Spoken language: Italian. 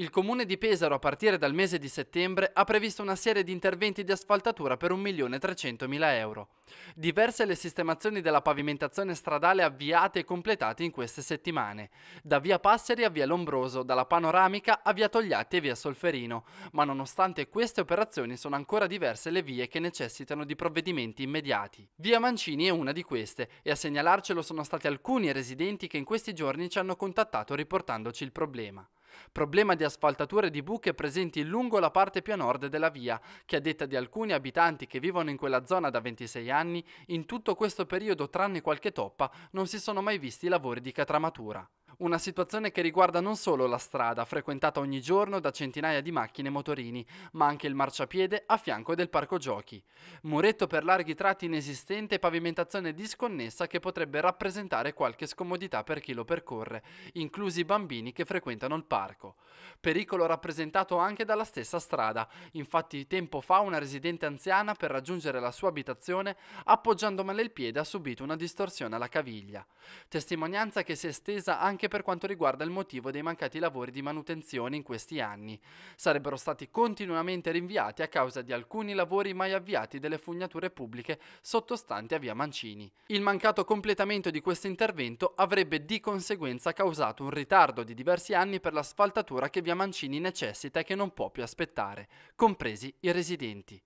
Il comune di Pesaro a partire dal mese di settembre ha previsto una serie di interventi di asfaltatura per 1.300.000 euro. Diverse le sistemazioni della pavimentazione stradale avviate e completate in queste settimane, da via Passeri a via Lombroso, dalla Panoramica a via Togliatti e via Solferino, ma nonostante queste operazioni sono ancora diverse le vie che necessitano di provvedimenti immediati. Via Mancini è una di queste e a segnalarcelo sono stati alcuni residenti che in questi giorni ci hanno contattato riportandoci il problema. Problema di asfaltature e di buche presenti lungo la parte più a nord della via, che a detta di alcuni abitanti che vivono in quella zona da 26 anni, in tutto questo periodo tranne qualche toppa non si sono mai visti lavori di catramatura. Una situazione che riguarda non solo la strada, frequentata ogni giorno da centinaia di macchine e motorini, ma anche il marciapiede a fianco del parco giochi. Muretto per larghi tratti inesistente e pavimentazione disconnessa che potrebbe rappresentare qualche scomodità per chi lo percorre, inclusi i bambini che frequentano il parco. Pericolo rappresentato anche dalla stessa strada. Infatti tempo fa una residente anziana per raggiungere la sua abitazione, appoggiando male il piede, ha subito una distorsione alla caviglia. Testimonianza che si è estesa anche anche per quanto riguarda il motivo dei mancati lavori di manutenzione in questi anni. Sarebbero stati continuamente rinviati a causa di alcuni lavori mai avviati delle fognature pubbliche sottostanti a via Mancini. Il mancato completamento di questo intervento avrebbe di conseguenza causato un ritardo di diversi anni per l'asfaltatura che via Mancini necessita e che non può più aspettare, compresi i residenti.